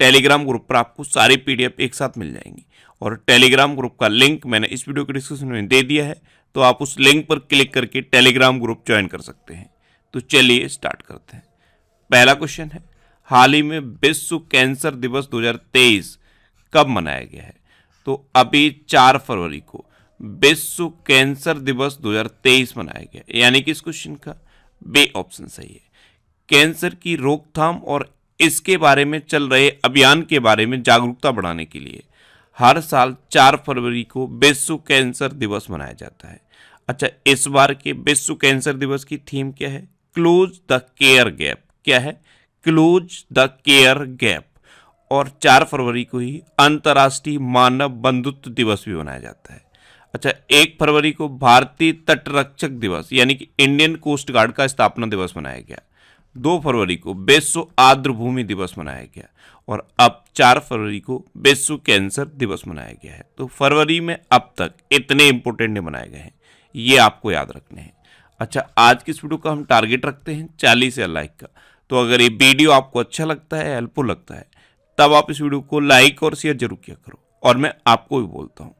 Telegram group पर आपको सारे पी एक साथ मिल जाएंगी और टेलीग्राम ग्रुप का लिंक मैंने इस वीडियो के डिस्क्रिप्शन में दे दिया है तो आप उस लिंक पर क्लिक करके टेलीग्राम ग्रुप ज्वाइन कर सकते हैं तो चलिए स्टार्ट करते हैं पहला क्वेश्चन है हाल ही में विश्व कैंसर दिवस 2023 कब मनाया गया है तो अभी चार फरवरी को विश्व कैंसर दिवस 2023 मनाया गया यानी कि इस क्वेश्चन का बे ऑप्शन सही है कैंसर की रोकथाम और इसके बारे में चल रहे अभियान के बारे में जागरूकता बढ़ाने के लिए हर साल चार फरवरी को विश्व कैंसर दिवस मनाया जाता है अच्छा इस बार के विश्व कैंसर दिवस की थीम क्या है क्लोज द केयर गैप क्या है क्लोज द केयर गैप और चार फरवरी को ही अंतर्राष्ट्रीय मानव बंधुत्व दिवस भी मनाया जाता है अच्छा एक फरवरी को भारतीय तटरक्षक दिवस यानी कि इंडियन कोस्ट गार्ड का स्थापना दिवस मनाया गया दो फरवरी को बेस्सो आर्द्र भूमि दिवस मनाया गया और अब चार फरवरी को बेस्सो कैंसर दिवस मनाया गया है तो फरवरी में अब तक इतने इंपॉर्टेंट डे मनाए गए हैं ये आपको याद रखने हैं अच्छा आज की इस वीडियो का हम टारगेट रखते हैं चालीस या लाइक का तो अगर ये वीडियो आपको अच्छा लगता है हेल्पफुल लगता है तब आप इस वीडियो को लाइक और शेयर जरूर किया करो और मैं आपको भी बोलता हूँ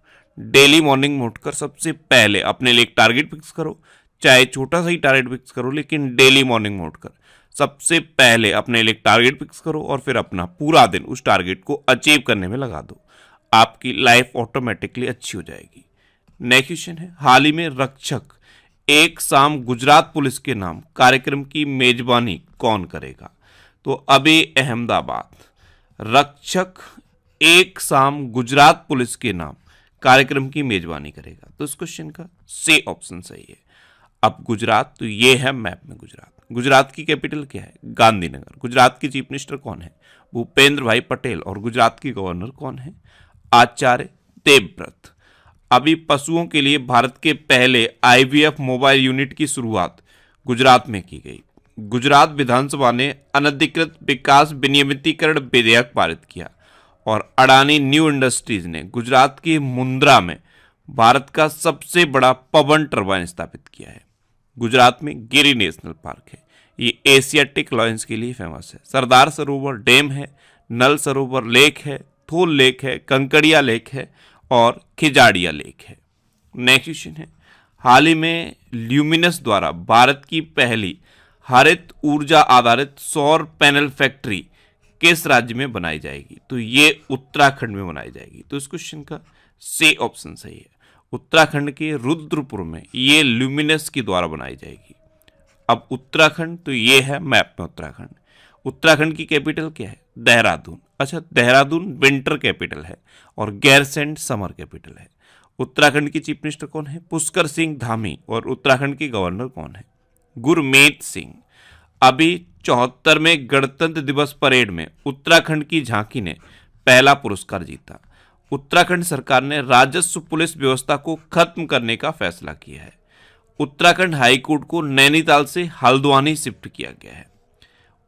डेली मॉर्निंग में उठकर सबसे पहले अपने लिए एक टारगेट फिक्स करो चाहे छोटा सा ही टारगेट फिक्स करो लेकिन डेली मॉर्निंग में उठकर सबसे पहले अपने लिए टारगेट फिक्स करो और फिर अपना पूरा दिन उस टारगेट को अचीव करने में लगा दो आपकी लाइफ ऑटोमेटिकली अच्छी हो जाएगी नेक्स्ट क्वेश्चन है हाल ही में रक्षक एक शाम गुजरात पुलिस के नाम कार्यक्रम की मेजबानी कौन करेगा तो अभी अहमदाबाद रक्षक एक शाम गुजरात पुलिस के नाम कार्यक्रम की मेजबानी करेगा तो इस क्वेश्चन का से ऑप्शन सही है अब गुजरात तो ये है मैप में गुजरात गुजरात की कैपिटल क्या है गांधीनगर गुजरात की चीफ मिनिस्टर कौन है भूपेंद्र भाई पटेल और गुजरात की गवर्नर कौन है आचार्य देवव्रत अभी पशुओं के लिए भारत के पहले आई मोबाइल यूनिट की शुरुआत गुजरात में की गई गुजरात विधानसभा ने अनधिकृत विकास विनियमितीकरण विधेयक पारित किया और अडानी न्यू इंडस्ट्रीज ने गुजरात के मुंद्रा में भारत का सबसे बड़ा पवन टर्बाइन स्थापित किया है गुजरात में गिरी नेशनल पार्क है ये एशियाटिक लॉयंस के लिए फेमस है सरदार सरोवर डैम है नल सरोवर लेक है थोल लेक है कंकड़िया लेक है और खिजाड़िया लेक है नेक्स्ट क्वेश्चन है हाल ही में ल्यूमिनस द्वारा भारत की पहली हरित ऊर्जा आधारित सौर पैनल फैक्ट्री किस राज्य में बनाई जाएगी तो ये उत्तराखंड में बनाई जाएगी तो इस क्वेश्चन का से ऑप्शन सही है उत्तराखंड के रुद्रपुर में ये ल्यूमिनस के द्वारा बनाई जाएगी अब उत्तराखंड तो ये है मैप में उत्तराखंड उत्तराखंड की कैपिटल क्या है देहरादून अच्छा देहरादून विंटर कैपिटल है और गैरसेंड समर कैपिटल है उत्तराखंड की चीफ मिनिस्टर कौन है पुष्कर सिंह धामी और उत्तराखंड के गवर्नर कौन है गुरमेत सिंह अभी चौहत्तरवें गणतंत्र दिवस परेड में उत्तराखंड की झांकी ने पहला पुरस्कार जीता उत्तराखंड सरकार ने राजस्व पुलिस व्यवस्था को खत्म करने का फैसला किया है उत्तराखंड हाईकोर्ट को नैनीताल से हल्द्वानी शिफ्ट किया गया है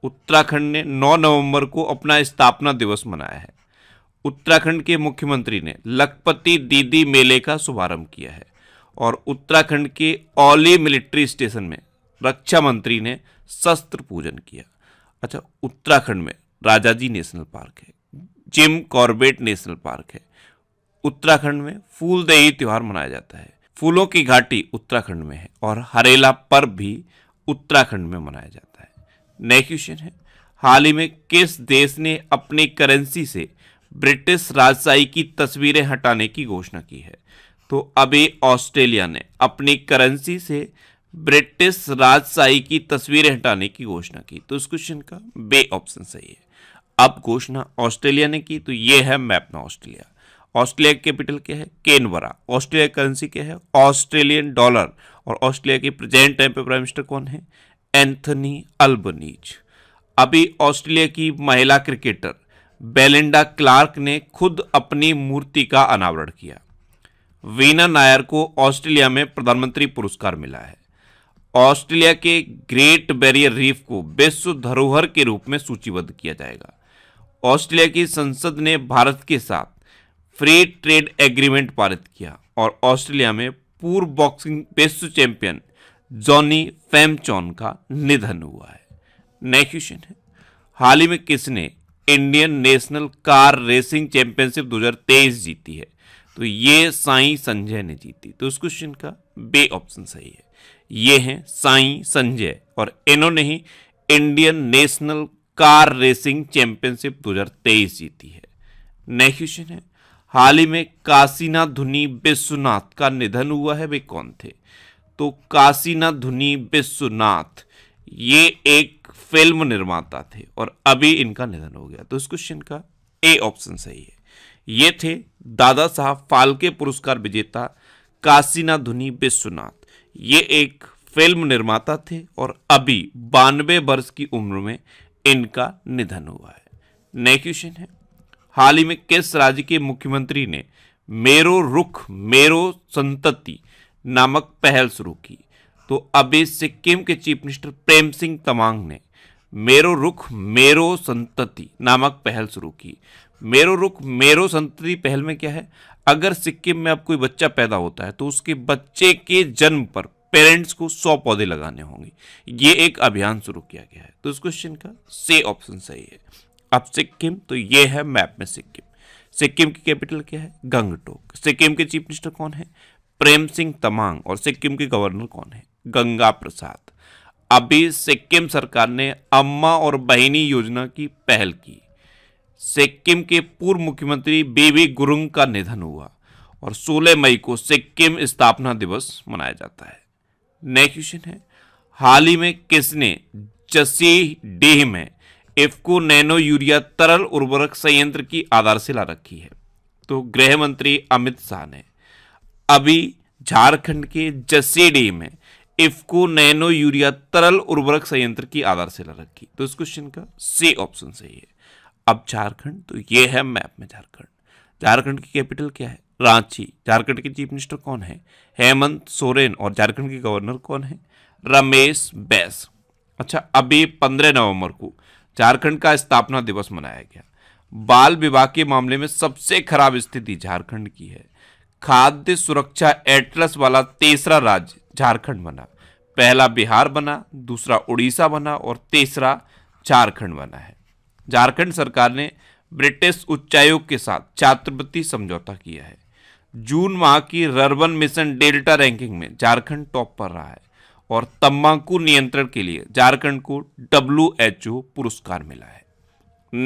उत्तराखंड ने 9 नवंबर को अपना स्थापना दिवस मनाया है उत्तराखंड के मुख्यमंत्री ने लखपति दीदी मेले का शुभारंभ किया है और उत्तराखंड के औली मिलिट्री स्टेशन में रक्षा मंत्री ने शस्त्र पूजन किया अच्छा उत्तराखंड में राजाजी नेशनल पार्क है जिम कॉर्बेट नेशनल पार्क है उत्तराखंड में फूलदेही त्यौहार मनाया जाता है फूलों की घाटी उत्तराखंड में है और हरेला पर्व भी उत्तराखंड में मनाया जाता है नेक्स्ट क्वेश्चन है हाल ही में किस देश ने अपनी करेंसी से ब्रिटिश राजशाही की तस्वीरें हटाने की घोषणा की है तो अभी ऑस्ट्रेलिया ने अपनी करेंसी से ब्रिटिश राजशाही की तस्वीरें हटाने की घोषणा की तो इस क्वेश्चन का बे ऑप्शन सही है अब घोषणा ऑस्ट्रेलिया ने की तो ये है मैपना ऑस्ट्रेलिया ऑस्ट्रेलिया कैपिटल क्या है केनवरा ऑस्ट्रेलिया करेंसी क्या है ऑस्ट्रेलियन डॉलर और ऑस्ट्रेलिया के प्रेजेंट टाइम पे प्राइम मिनिस्टर कौन है एंथनी अल्बनीज अभी ऑस्ट्रेलिया की महिला क्रिकेटर बेलिंडा क्लार्क ने खुद अपनी मूर्ति का अनावरण किया वीना नायर को ऑस्ट्रेलिया में प्रधानमंत्री पुरस्कार मिला है ऑस्ट्रेलिया के ग्रेट बैरियर रीफ को विश्व धरोहर के रूप में सूचीबद्ध किया जाएगा ऑस्ट्रेलिया की संसद ने भारत के साथ फ्री ट्रेड एग्रीमेंट पारित किया और ऑस्ट्रेलिया में पूर्व बॉक्सिंग विश्व चैंपियन जॉनी फैमचॉन का निधन हुआ है नेक्स्ट क्वेश्चन है हाल ही में किसने Indian national car racing championship 2023 जीती है तो ये साई संजय ने जीती तो उस क्वेश्चन का बे ऑप्शन सही है ये हैं साई संजय और इन्होंने ही Indian national car racing championship 2023 जीती है नेक्स्ट क्वेश्चन है हाल ही में काशीनाथ धुनी विश्वनाथ का निधन हुआ है वे कौन थे तो काशीनाथ धुनी विश्वनाथ ये एक फिल्म निर्माता थे और अभी इनका निधन हो गया तो इस क्वेश्चन का ए ऑप्शन सही है ये थे दादा साहब फाल्के पुरस्कार विजेता काशीनाथ धुनी विश्वनाथ ये एक फिल्म निर्माता थे और अभी बानवे वर्ष की उम्र में इनका निधन हुआ है नेक्स्ट क्वेश्चन है हाल ही में किस राज्य के मुख्यमंत्री ने मेरो रुख मेरो संतति नामक पहल शुरू की तो अभी सिक्किम के चीफ मिनिस्टर प्रेम सिंह तमांग ने मेरो रुख मेरो संतति नामक पहल शुरू की मेरो रुख मेरो संतति पहल में क्या है अगर सिक्किम में अब कोई बच्चा पैदा होता है तो उसके बच्चे के जन्म पर पेरेंट्स को सौ पौधे लगाने होंगे ये एक अभियान शुरू किया गया है तो इस क्वेश्चन का से ऑप्शन सही है अब सिक्किम तो ये है मैप में सिक्किम सिक्किम की कैपिटल क्या है गंगटोक सिक्किम के चीफ मिनिस्टर कौन है प्रेम सिंह तमांग और सिक्किम के गवर्नर कौन है गंगा प्रसाद अभी सिक्किम सरकार ने अम्मा और बहिनी योजना की पहल की सिक्किम के पूर्व मुख्यमंत्री बीवी गुरुंग का निधन हुआ और 16 मई को सिक्किम स्थापना दिवस मनाया जाता है नेक्स्ट क्वेश्चन है हाल ही में किसने जसी डीह में इफको नैनो यूरिया तरल उर्वरक संयंत्र की आधारशिला रखी है तो गृह मंत्री अमित शाह ने अभी झारखंड के जसीडी में इफको नैनो यूरिया तरल उर्वरक संयंत्र की आधारशिला रखी तो इस क्वेश्चन का सी ऑप्शन सही है अब झारखंड तो ये है मैप में झारखंड झारखंड की कैपिटल क्या है रांची झारखंड के चीफ मिनिस्टर कौन है हेमंत सोरेन और झारखंड के गवर्नर कौन है रमेश बैस अच्छा अभी पंद्रह नवंबर को झारखंड का स्थापना दिवस मनाया गया बाल विवाह के मामले में सबसे खराब स्थिति झारखंड की है खाद्य सुरक्षा एटलस वाला तीसरा राज्य झारखंड बना पहला बिहार बना दूसरा उड़ीसा बना और तीसरा झारखंड बना है झारखंड सरकार ने ब्रिटिश उच्चायोग के साथ छात्रवृत्ति समझौता किया है जून माह की रर्बन मिशन डेल्टा रैंकिंग में झारखंड टॉप पर रहा है और तंबाकू नियंत्रण के लिए झारखंड को डब्ल्यू पुरस्कार मिला है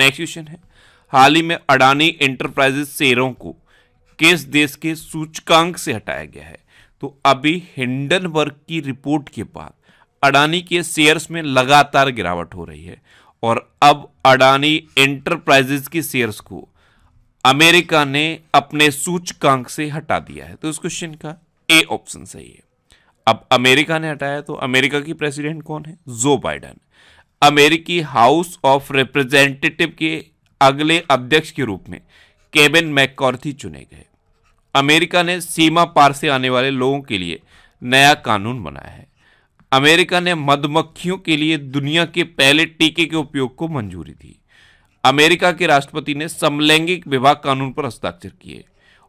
नेक्स्ट क्वेश्चन है हाल ही में अडानी एंटरप्राइजेस शेयरों को किस देश के सूचकांक से हटाया गया है तो अभी हिंडनबर्ग की रिपोर्ट के बाद अडानी के शेयर्स में लगातार गिरावट हो रही है और अब अडानी एंटरप्राइजेस के शेयर्स को अमेरिका ने अपने सूचकांक से हटा दिया है तो इस क्वेश्चन का ए ऑप्शन सही है अब अमेरिका ने हटाया तो अमेरिका की प्रेसिडेंट कौन है जो बाइडन अमेरिकी हाउस ऑफ रिप्रेजेंटेटिव के अगले अध्यक्ष के रूप में केबिन मैकॉर्थी चुने गए अमेरिका ने सीमा पार से आने वाले लोगों के लिए नया कानून बनाया है अमेरिका ने मधुमक्खियों के लिए दुनिया के पहले टीके के उपयोग को मंजूरी दी अमेरिका के राष्ट्रपति ने समलैंगिक विवाह कानून पर हस्ताक्षर किए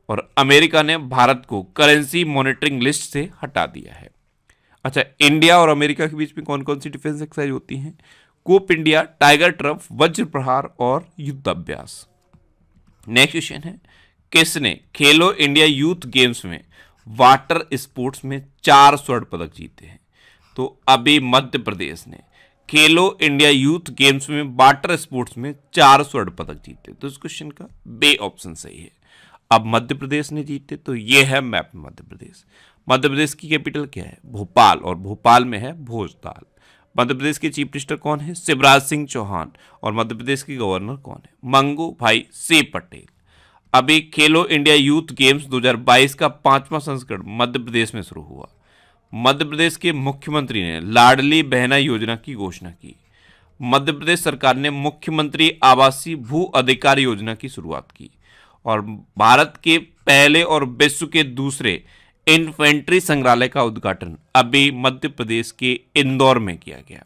और अमेरिका ने भारत को करेंसी मॉनिटरिंग लिस्ट से हटा दिया है अच्छा इंडिया और अमेरिका के बीच में कौन कौन सी डिफेंस एक्सरसाइज होती हैं कोप इंडिया टाइगर ट्रफ वज्र प्रहार और युद्धाभ्यास नेक्स्ट क्वेश्चन है किसने खेलो इंडिया यूथ गेम्स में वाटर स्पोर्ट्स में चार स्वर्ण पदक जीते हैं तो अभी मध्य प्रदेश ने खेलो इंडिया यूथ गेम्स में वाटर स्पोर्ट्स में चार स्वर्ण पदक जीते तो इस क्वेश्चन का बे ऑप्शन सही है अब मध्य प्रदेश ने जीते तो ये है मैप मध्य प्रदेश मध्य प्रदेश की कैपिटल क्या है भोपाल और भोपाल में है भोजताल मध्य प्रदेश के चीफ मिनिस्टर कौन है शिवराज सिंह चौहान और मध्य प्रदेश के गवर्नर कौन है मंगू भाई से पटेल अभी खेलो इंडिया यूथ गेम्स 2022 का पांचवा संस्करण मध्य प्रदेश में शुरू हुआ मध्य प्रदेश के मुख्यमंत्री ने लाडली बहना योजना की घोषणा की मध्य प्रदेश सरकार ने मुख्यमंत्री आवासीय भू अधिकार योजना की शुरुआत की और भारत के पहले और विश्व के दूसरे इन्फेंट्री संग्रहालय का उद्घाटन अभी मध्य प्रदेश के इंदौर में किया गया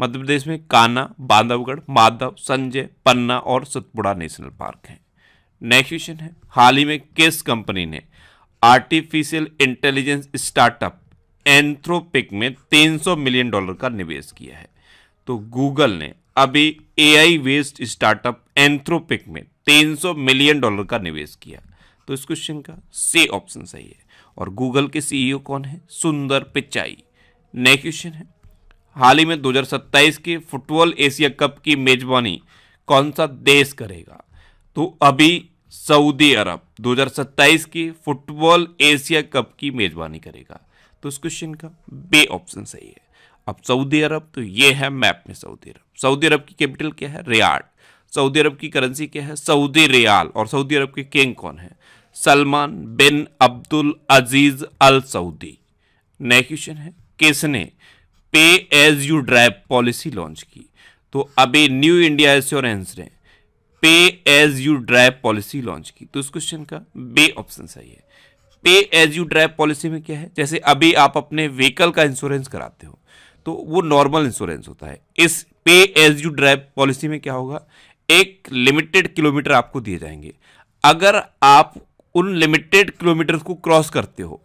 मध्य प्रदेश में काना बांधवगढ़ माधव संजय पन्ना और सतपुड़ा नेशनल पार्क हैं नेक्स्ट क्वेश्चन है हाल ही में किस कंपनी ने आर्टिफिशियल इंटेलिजेंस स्टार्टअप एंथ्रोपिक में 300 मिलियन डॉलर का निवेश किया है तो गूगल ने अभी एआई वेस्ट स्टार्टअप एंथ्रोपिक में 300 मिलियन डॉलर का निवेश किया तो इस क्वेश्चन का सी ऑप्शन सही है और गूगल के सीईओ e कौन है सुंदर पिचाई नेक्स्ट क्वेश्चन है हाल ही में 2027 के फुटबॉल एशिया कप की मेजबानी कौन सा देश करेगा तो अभी सऊदी अरब 2027 की फुटबॉल एशिया कप की मेजबानी करेगा तो इस क्वेश्चन का बे ऑप्शन सही है अब सऊदी अरब तो ये है मैप में सऊदी अरब सऊदी अरब की कैपिटल क्या है रियाड सऊदी अरब की करेंसी क्या है सऊदी रियाल और सऊदी अरब के किंग कौन है Salman bin Abdul Aziz Al Saudi next question है किसने pay as you drive policy launch की तो अभी न्यू इंडिया एश्योरेंस ने pay as you drive policy launch की तो इस क्वेश्चन का बे ऑप्शन सही है pay as you drive policy में क्या है जैसे अभी आप अपने व्हीकल का इंश्योरेंस कराते हो तो वो नॉर्मल इंश्योरेंस होता है इस पे एज यू ड्राइव पॉलिसी में क्या होगा एक लिमिटेड किलोमीटर आपको दिए जाएंगे अगर आप उन लिमिटेड किलोमीटर को क्रॉस करते हो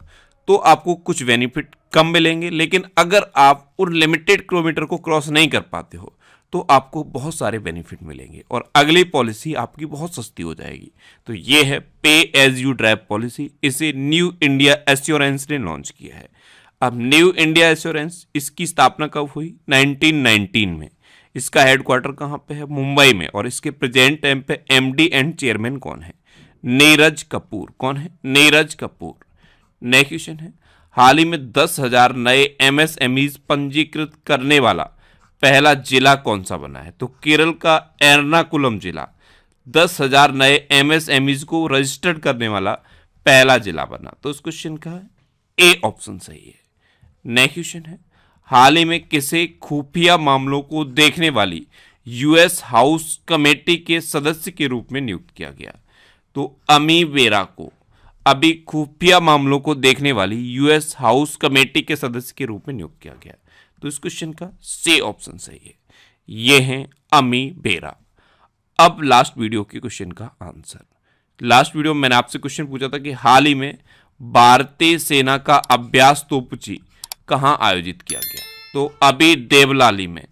तो आपको कुछ बेनिफिट कम मिलेंगे लेकिन अगर आप उन लिमिटेड किलोमीटर को क्रॉस नहीं कर पाते हो तो आपको बहुत सारे बेनिफिट मिलेंगे और अगली पॉलिसी आपकी बहुत सस्ती हो जाएगी तो ये है pay as you drive policy इसे न्यू इंडिया एश्योरेंस ने लॉन्च किया है अब न्यू इंडिया एश्योरेंस इसकी स्थापना कब हुई 1919 में इसका हेडक्वार्टर कहाँ पे है मुंबई में और इसके प्रेजेंट टाइम पे एमडी एंड चेयरमैन कौन है नीरज कपूर कौन है नीरज कपूर नेक्स्ट क्वेश्चन है हाल ही में दस हजार नए एमएसएमईज पंजीकृत करने वाला पहला जिला कौन सा बना है तो केरल का एर्नाकुलम जिला दस हजार नए एमएसएमईज को रजिस्टर्ड करने वाला पहला जिला बना तो इस क्वेश्चन का ए ऑप्शन सही है नेक्स्ट क्वेश्चन है हाल ही में किसे खुफिया मामलों को देखने वाली यूएस हाउस कमेटी के सदस्य के रूप में नियुक्त किया गया तो अमी वेरा को अभी खुफिया मामलों को देखने वाली यूएस हाउस कमेटी के सदस्य के रूप में नियुक्त किया गया तो इस क्वेश्चन का से ऑप्शन सही है ये हैं अमी बेरा अब लास्ट वीडियो के क्वेश्चन का आंसर लास्ट वीडियो में मैंने आपसे क्वेश्चन पूछा था कि हाल ही में भारतीय सेना का अभ्यास तोपची कहां आयोजित किया गया तो अभी देवलाली में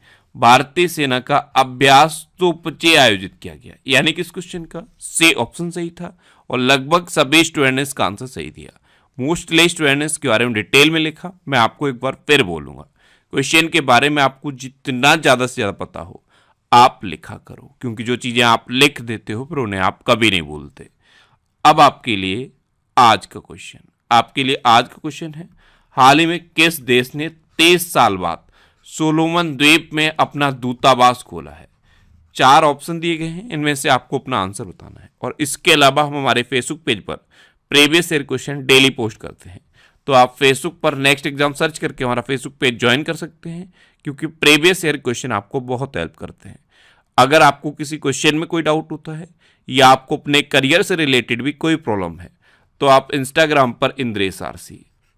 भारतीय सेना का अभ्यास तोपचे आयोजित किया गया यानी कि इस क्वेश्चन का से ऑप्शन सही था और लगभग सभी स्टूडेंट ने इसका आंसर सही दिया मोस्टली स्टूडेंट के बारे में डिटेल में लिखा मैं आपको एक बार फिर बोलूंगा क्वेश्चन के बारे में आपको जितना ज़्यादा से ज़्यादा पता हो आप लिखा करो क्योंकि जो चीज़ें आप लिख देते हो फिर उन्हें आप कभी नहीं भूलते अब आपके लिए आज का क्वेश्चन आपके लिए आज का क्वेश्चन है हाल ही में किस देश ने तेईस साल बाद सोलोमन द्वीप में अपना दूतावास खोला है चार ऑप्शन दिए गए हैं इनमें से आपको अपना आंसर बताना है और इसके अलावा हम हमारे फेसबुक पेज पर previous year question daily post करते हैं तो आप फेसबुक पर नेक्स्ट एग्जाम सर्च करके हमारा फेसबुक पेज ज्वाइन कर सकते हैं क्योंकि प्रीवियस ईयर क्वेश्चन आपको बहुत हेल्प करते हैं अगर आपको किसी क्वेश्चन में कोई डाउट होता है या आपको अपने करियर से रिलेटेड भी कोई प्रॉब्लम है तो आप इंस्टाग्राम पर इंद्रेश आरसी